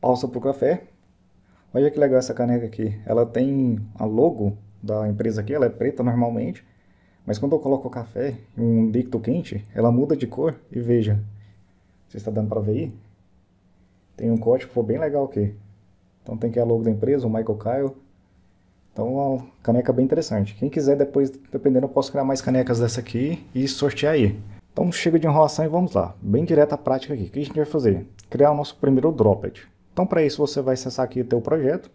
pausa para o café. Olha que legal essa caneca aqui. Ela tem a logo da empresa aqui, ela é preta normalmente, mas quando eu coloco o café em um líquido quente, ela muda de cor e veja. Você está dando para ver aí? Tem um código que ficou bem legal aqui. Então tem que é a logo da empresa, o Michael Kyle. Então uma caneca bem interessante. Quem quiser depois, dependendo, eu posso criar mais canecas dessa aqui e sortear aí. Então chega de enrolação e vamos lá. Bem direto à prática aqui. O que a gente vai fazer? Criar o nosso primeiro droplet. Então, para isso, você vai acessar aqui o teu projeto.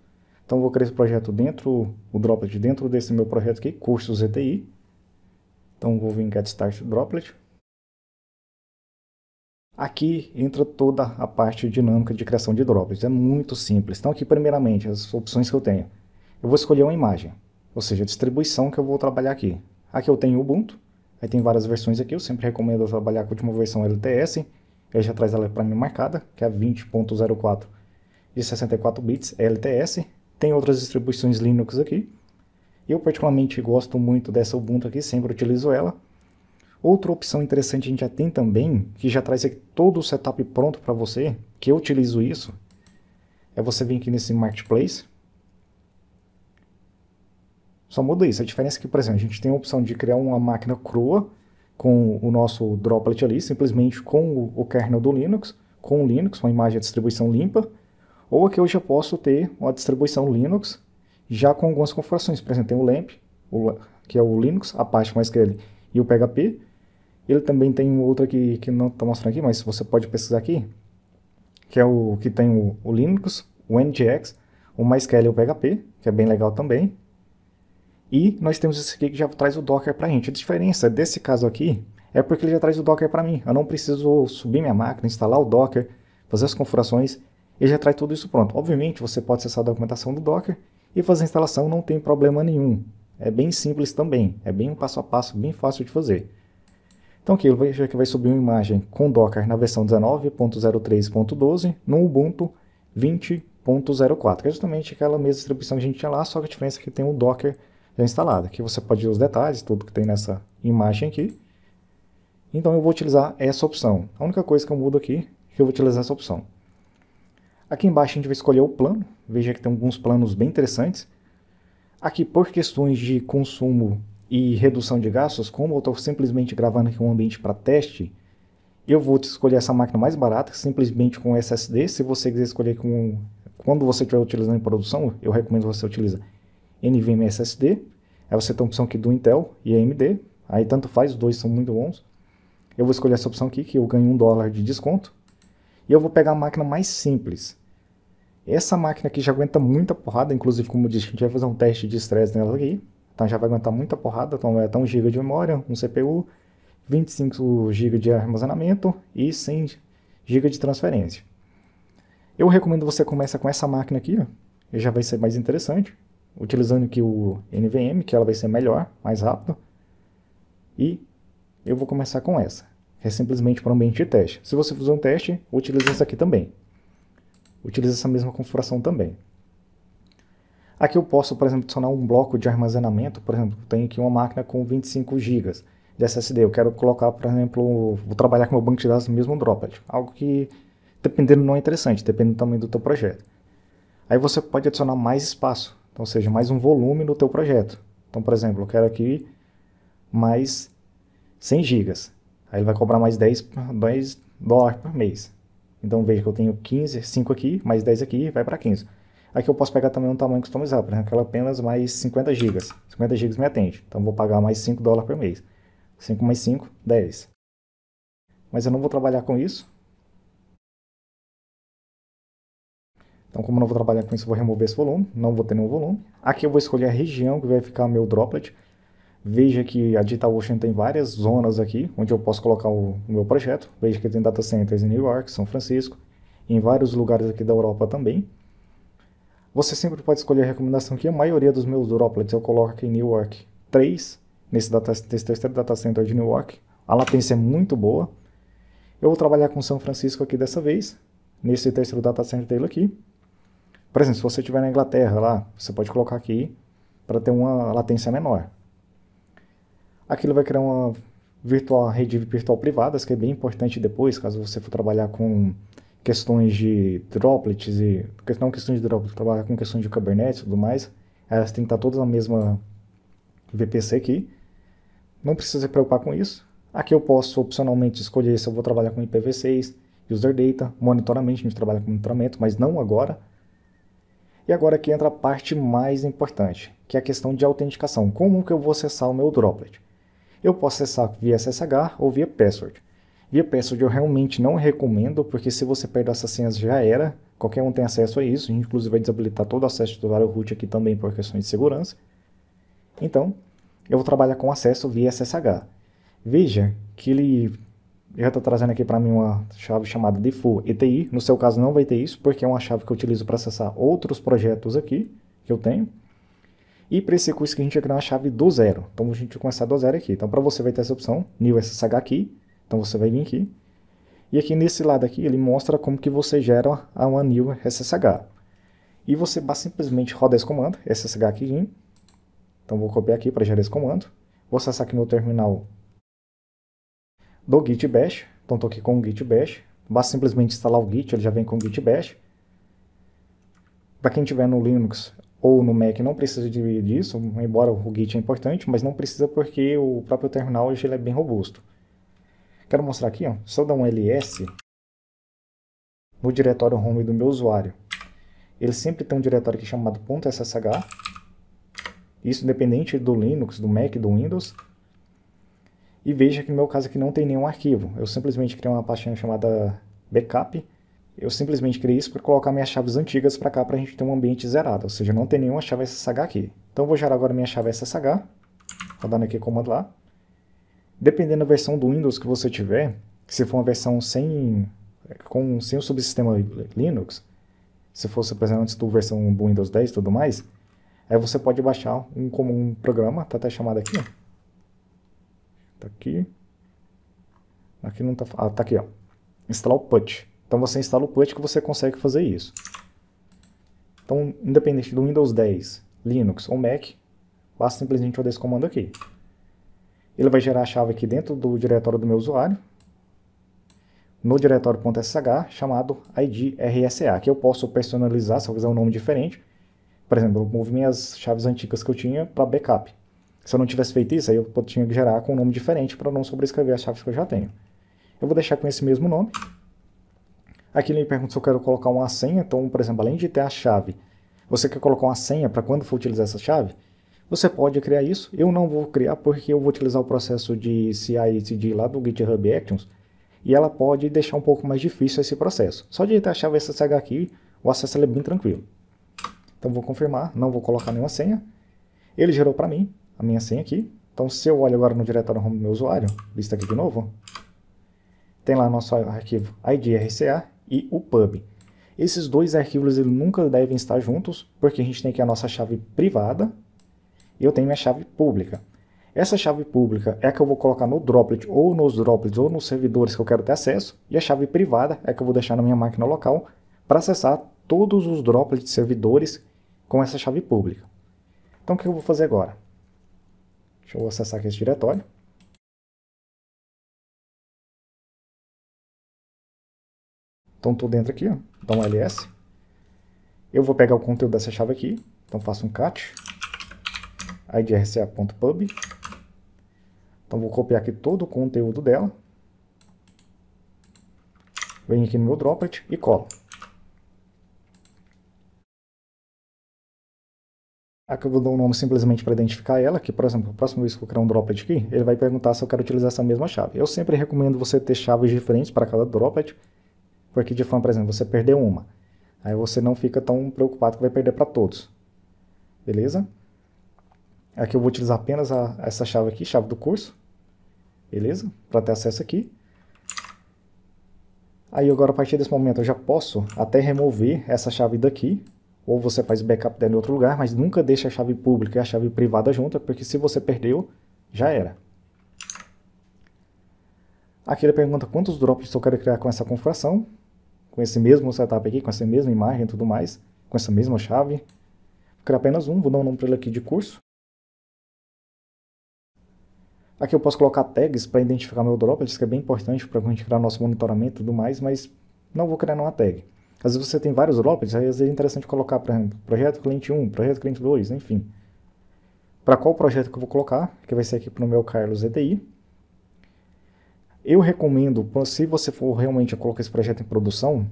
Então, vou criar esse projeto dentro, o droplet dentro desse meu projeto aqui, cursos ETI. Então, vou vir em Get Start Droplet. Aqui entra toda a parte dinâmica de criação de Droplet. É muito simples. Então, aqui, primeiramente, as opções que eu tenho. Eu vou escolher uma imagem, ou seja, a distribuição que eu vou trabalhar aqui. Aqui eu tenho Ubuntu, aí tem várias versões aqui. Eu sempre recomendo trabalhar com a última versão LTS. aí já traz ela para mim marcada, que é a 20.04.1 de 64 bits LTS. Tem outras distribuições Linux aqui. Eu particularmente gosto muito dessa Ubuntu aqui, sempre utilizo ela. Outra opção interessante a gente já tem também, que já traz aqui todo o setup pronto para você, que eu utilizo isso, é você vir aqui nesse Marketplace. Só muda isso, a diferença é que, por exemplo, a gente tem a opção de criar uma máquina crua com o nosso droplet ali, simplesmente com o kernel do Linux, com o Linux, uma imagem de distribuição limpa, ou aqui eu já posso ter uma distribuição Linux já com algumas configurações. Por exemplo, tem o LAMP, que é o Linux, Apache MySQL e o PHP. Ele também tem um outro aqui que não está mostrando aqui, mas você pode pesquisar aqui, que é o que tem o, o Linux, o NGX, o MySQL e o PHP, que é bem legal também. E nós temos esse aqui que já traz o Docker para a gente. A diferença desse caso aqui é porque ele já traz o Docker para mim. Eu não preciso subir minha máquina, instalar o Docker, fazer as configurações ele já traz tudo isso pronto. Obviamente, você pode acessar a documentação do Docker e fazer a instalação, não tem problema nenhum. É bem simples também, é bem um passo a passo, bem fácil de fazer. Então aqui, veja que vai subir uma imagem com Docker na versão 19.03.12 no Ubuntu 20.04, que é justamente aquela mesma distribuição que a gente tinha lá, só que a diferença é que tem o um Docker já instalado. Aqui você pode ver os detalhes, tudo que tem nessa imagem aqui. Então eu vou utilizar essa opção. A única coisa que eu mudo aqui é que eu vou utilizar essa opção. Aqui embaixo a gente vai escolher o plano, veja que tem alguns planos bem interessantes. Aqui, por questões de consumo e redução de gastos, como eu estou simplesmente gravando aqui um ambiente para teste, eu vou escolher essa máquina mais barata, simplesmente com SSD. Se você quiser escolher com, quando você estiver utilizando em produção, eu recomendo você utilizar NVMe SSD. Aí você tem a opção aqui do Intel e AMD. Aí tanto faz, os dois são muito bons. Eu vou escolher essa opção aqui, que eu ganho um dólar de desconto. E eu vou pegar a máquina mais simples. Essa máquina aqui já aguenta muita porrada, inclusive, como disse, a gente vai fazer um teste de estresse nela aqui. Então já vai aguentar muita porrada, então é até 1 GB de memória, um CPU, 25 GB de armazenamento e 100 GB de transferência. Eu recomendo você começar com essa máquina aqui, ó, e já vai ser mais interessante, utilizando aqui o NVM, que ela vai ser melhor, mais rápido. E eu vou começar com essa, é simplesmente para um ambiente de teste. Se você fizer um teste, utilize essa aqui também utiliza essa mesma configuração também. Aqui eu posso, por exemplo, adicionar um bloco de armazenamento, por exemplo, tenho aqui uma máquina com 25 GB de SSD, eu quero colocar, por exemplo, vou trabalhar com meu banco de dados no mesmo Droplet, algo que, dependendo, não é interessante, depende do tamanho do teu projeto. Aí você pode adicionar mais espaço, então, ou seja, mais um volume no teu projeto. Então, por exemplo, eu quero aqui mais 100 GB, aí ele vai cobrar mais 10, 10 dólares por mês. Então veja que eu tenho 15, 5 aqui, mais 10 aqui, vai para 15. Aqui eu posso pegar também um tamanho customizado, por exemplo, aquela apenas mais 50 GB. 50 GB me atende, então vou pagar mais 5 dólares por mês. 5 mais 5, 10. Mas eu não vou trabalhar com isso. Então como eu não vou trabalhar com isso, vou remover esse volume, não vou ter nenhum volume. Aqui eu vou escolher a região que vai ficar meu droplet. Veja que a DigitalOcean tem várias zonas aqui onde eu posso colocar o, o meu projeto. Veja que tem data centers em New York, São Francisco, em vários lugares aqui da Europa também. Você sempre pode escolher a recomendação que a maioria dos meus droplets eu coloco aqui em New York 3, nesse, data, nesse terceiro data center de New York. A latência é muito boa. Eu vou trabalhar com São Francisco aqui dessa vez, nesse terceiro data center dele aqui. Por exemplo, se você estiver na Inglaterra lá, você pode colocar aqui para ter uma latência menor. Aquilo vai criar uma virtual rede virtual privada, que é bem importante depois, caso você for trabalhar com questões de droplets e não questões de droplets, trabalhar com questões de Kubernetes e tudo mais, elas têm que estar todas na mesma VPC aqui. Não precisa se preocupar com isso. Aqui eu posso opcionalmente escolher se eu vou trabalhar com IPv6, User Data, monitoramento, a gente trabalha com monitoramento, mas não agora. E agora aqui entra a parte mais importante, que é a questão de autenticação. Como que eu vou acessar o meu droplet? Eu posso acessar via SSH ou via password. Via password eu realmente não recomendo, porque se você perde essas senhas já era, qualquer um tem acesso a isso, inclusive vai desabilitar todo o acesso do usuário root aqui também por questões de segurança. Então, eu vou trabalhar com acesso via SSH. Veja que ele já está trazendo aqui para mim uma chave chamada default ETI. No seu caso não vai ter isso, porque é uma chave que eu utilizo para acessar outros projetos aqui que eu tenho. E para esse curso que a gente vai criar uma chave do zero. Então a gente vai começar do zero aqui. Então para você vai ter essa opção, new SSH aqui. Então você vai vir aqui. E aqui nesse lado aqui ele mostra como que você gera uma new SSH. E você basta simplesmente rodar esse comando, SSH aqui. Então vou copiar aqui para gerar esse comando. Vou acessar aqui meu terminal do git bash. Então estou aqui com o git bash. Basta simplesmente instalar o git, ele já vem com o git bash. Para quem estiver no Linux, ou no Mac não precisa de, disso, embora o Git é importante, mas não precisa porque o próprio terminal hoje ele é bem robusto. Quero mostrar aqui, ó, se dar um ls no diretório home do meu usuário, ele sempre tem um diretório aqui chamado .ssh, isso independente do Linux, do Mac, do Windows, e veja que no meu caso aqui não tem nenhum arquivo. Eu simplesmente criei uma pastinha chamada backup, eu simplesmente criei isso para colocar minhas chaves antigas para cá para a gente ter um ambiente zerado, ou seja, não tem nenhuma chave SSH aqui. Então vou gerar agora minha chave SSH, rodando tá aqui o comando lá. Dependendo da versão do Windows que você tiver, se for uma versão sem, com, sem o subsistema Linux, se fosse, por exemplo, antes do versão do Windows 10 e tudo mais, aí você pode baixar um, um programa, tá até chamado aqui, ó. Tá aqui. Aqui não tá... Ah, tá aqui, ó. Instalar o PUT. Então você instala o Put que você consegue fazer isso. Então, independente do Windows 10, Linux ou Mac, basta simplesmente rodar esse comando aqui. Ele vai gerar a chave aqui dentro do diretório do meu usuário, no diretório.sh, chamado idrsa, que eu posso personalizar se eu quiser um nome diferente. Por exemplo, eu movi minhas chaves antigas que eu tinha para backup. Se eu não tivesse feito isso, aí eu tinha que gerar com um nome diferente para não sobrescrever as chaves que eu já tenho. Eu vou deixar com esse mesmo nome. Aqui ele pergunta se eu quero colocar uma senha. Então, por exemplo, além de ter a chave, você quer colocar uma senha para quando for utilizar essa chave? Você pode criar isso. Eu não vou criar porque eu vou utilizar o processo de CI/CD lá do GitHub Actions e ela pode deixar um pouco mais difícil esse processo. Só de ter a chave SSH aqui, o acesso é bem tranquilo. Então vou confirmar, não vou colocar nenhuma senha. Ele gerou para mim a minha senha aqui. Então se eu olho agora no diretório home do meu usuário, lista aqui de novo, tem lá nosso arquivo idrca e o pub. Esses dois arquivos eles nunca devem estar juntos, porque a gente tem aqui a nossa chave privada e eu tenho minha chave pública. Essa chave pública é a que eu vou colocar no droplet, ou nos droplets, ou nos servidores que eu quero ter acesso, e a chave privada é a que eu vou deixar na minha máquina local para acessar todos os droplets servidores com essa chave pública. Então o que eu vou fazer agora? Deixa eu acessar aqui esse diretório. Então estou dentro aqui, ó, dá um ls. Eu vou pegar o conteúdo dessa chave aqui, então faço um cat, idrca.pub. Então vou copiar aqui todo o conteúdo dela. Venho aqui no meu droplet e colo. Aqui eu vou dar um nome simplesmente para identificar ela, que por exemplo, a próxima vez que eu criar um droplet aqui, ele vai perguntar se eu quero utilizar essa mesma chave. Eu sempre recomendo você ter chaves diferentes para cada droplet, porque de fã, por exemplo, você perdeu uma. Aí você não fica tão preocupado que vai perder para todos. Beleza? Aqui eu vou utilizar apenas a, essa chave aqui, chave do curso. Beleza? Para ter acesso aqui. Aí agora a partir desse momento eu já posso até remover essa chave daqui. Ou você faz backup dela em outro lugar, mas nunca deixa a chave pública e a chave privada junta, porque se você perdeu, já era. Aqui ele pergunta quantos drops eu quero criar com essa configuração com esse mesmo setup aqui, com essa mesma imagem e tudo mais, com essa mesma chave. Vou criar apenas um, vou dar um nome para ele aqui de curso. Aqui eu posso colocar tags para identificar meu isso que é bem importante para a gente criar nosso monitoramento e tudo mais, mas não vou criar nenhuma tag. Às vezes você tem vários droplets, aí às vezes é interessante colocar, por exemplo, projeto cliente 1, projeto cliente 2, enfim. Para qual projeto que eu vou colocar, que vai ser aqui para o meu Carlos EDI. Eu recomendo, se você for realmente colocar esse projeto em produção,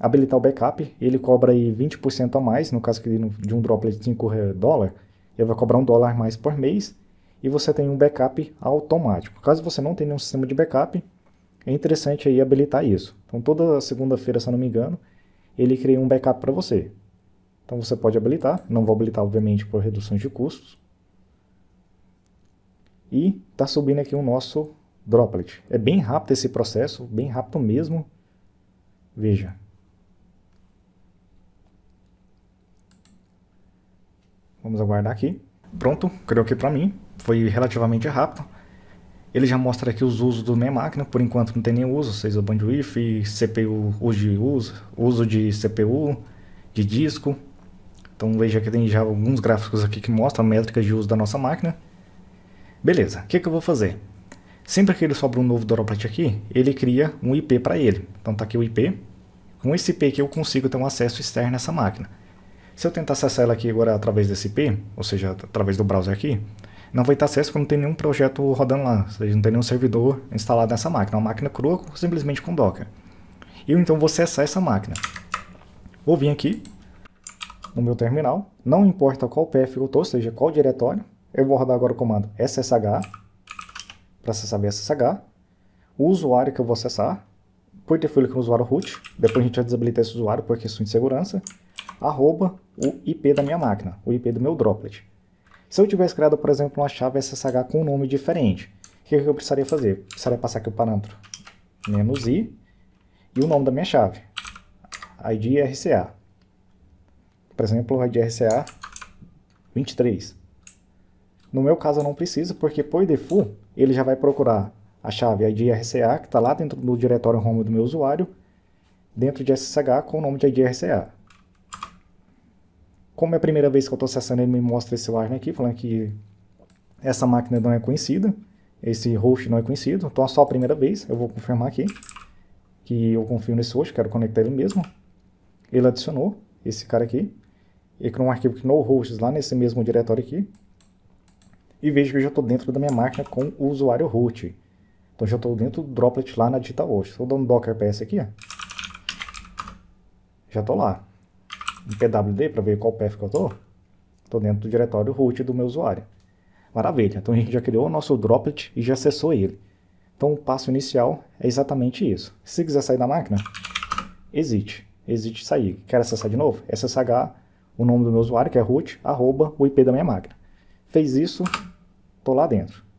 habilitar o backup, ele cobra aí 20% a mais, no caso de um droplet de 5 dólares, ele vai cobrar um dólar mais por mês, e você tem um backup automático. Caso você não tenha nenhum sistema de backup, é interessante aí habilitar isso. Então toda segunda-feira, se eu não me engano, ele cria um backup para você. Então você pode habilitar, não vou habilitar obviamente por reduções de custos. E está subindo aqui o nosso droplet. É bem rápido esse processo, bem rápido mesmo. Veja. Vamos aguardar aqui. Pronto, criou aqui para mim foi relativamente rápido. Ele já mostra aqui os usos da minha máquina, por enquanto não tem nenhum uso, seja o bandwidth, CPU, uso de, uso, uso de CPU, de disco. Então veja que tem já alguns gráficos aqui que mostram métricas de uso da nossa máquina. Beleza, o que, que eu vou fazer? Sempre que ele sobra um novo droplet aqui, ele cria um IP para ele. Então está aqui o IP. Com esse IP que eu consigo ter um acesso externo a essa máquina. Se eu tentar acessar ela aqui agora através desse IP, ou seja, através do browser aqui, não vai ter acesso porque não tem nenhum projeto rodando lá, ou seja, não tem nenhum servidor instalado nessa máquina, é uma máquina crua simplesmente com Docker. Eu então vou acessar essa máquina. Vou vir aqui no meu terminal, não importa qual PF eu estou, ou seja, qual diretório, eu vou rodar agora o comando ssh para acessar via SSH, o usuário que eu vou acessar, por default que é o usuário root, depois a gente vai desabilitar esse usuário por questões de segurança, arroba o IP da minha máquina, o IP do meu droplet. Se eu tivesse criado, por exemplo, uma chave SSH com um nome diferente, o que eu precisaria fazer? precisaria passar aqui o parâmetro menos "-i", e o nome da minha chave, ID RCA. Por exemplo, ID RCA 23. No meu caso eu não preciso, porque por default ele já vai procurar a chave ID RCA, que está lá dentro do diretório home do meu usuário, dentro de SSH com o nome de ID RCA. Como é a primeira vez que eu estou acessando, ele me mostra esse warning aqui, falando que essa máquina não é conhecida, esse host não é conhecido, então é só a primeira vez, eu vou confirmar aqui, que eu confio nesse host, quero conectar ele mesmo. Ele adicionou esse cara aqui, e criou um arquivo que no hosts lá nesse mesmo diretório aqui, e vejo que eu já estou dentro da minha máquina com o usuário root. Então já estou dentro do droplet lá na DigitalOcean. Estou dando um docker ps aqui, ó. já estou lá. Um pwd para ver qual path que eu estou. Estou dentro do diretório root do meu usuário. Maravilha, então a gente já criou o nosso droplet e já acessou ele. Então o passo inicial é exatamente isso. Se quiser sair da máquina, exit. Exit sair. Quer acessar de novo? É SSH, o nome do meu usuário, que é root, arroba o IP da minha máquina. Fez isso, tô lá dentro.